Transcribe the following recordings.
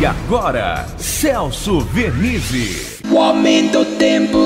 E agora, Celso Vernizzi. O aumento do tempo.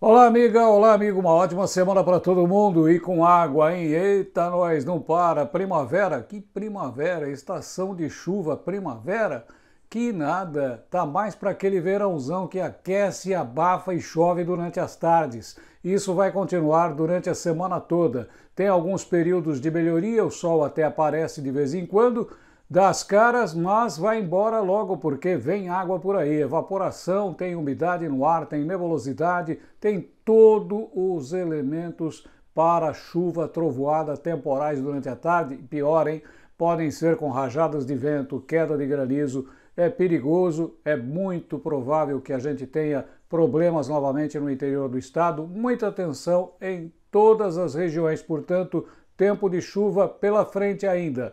Olá, amiga, olá, amigo. Uma ótima semana para todo mundo e com água, hein? Eita, nós não para. Primavera, que primavera, estação de chuva, primavera, que nada. Tá mais para aquele verãozão que aquece, abafa e chove durante as tardes. Isso vai continuar durante a semana toda. Tem alguns períodos de melhoria, o sol até aparece de vez em quando dá as caras, mas vai embora logo porque vem água por aí. Evaporação, tem umidade no ar, tem nebulosidade, tem todos os elementos para chuva, trovoada, temporais durante a tarde. Pior, hein? Podem ser com rajadas de vento, queda de granizo. É perigoso, é muito provável que a gente tenha problemas novamente no interior do estado. Muita atenção em todas as regiões, portanto, tempo de chuva pela frente ainda.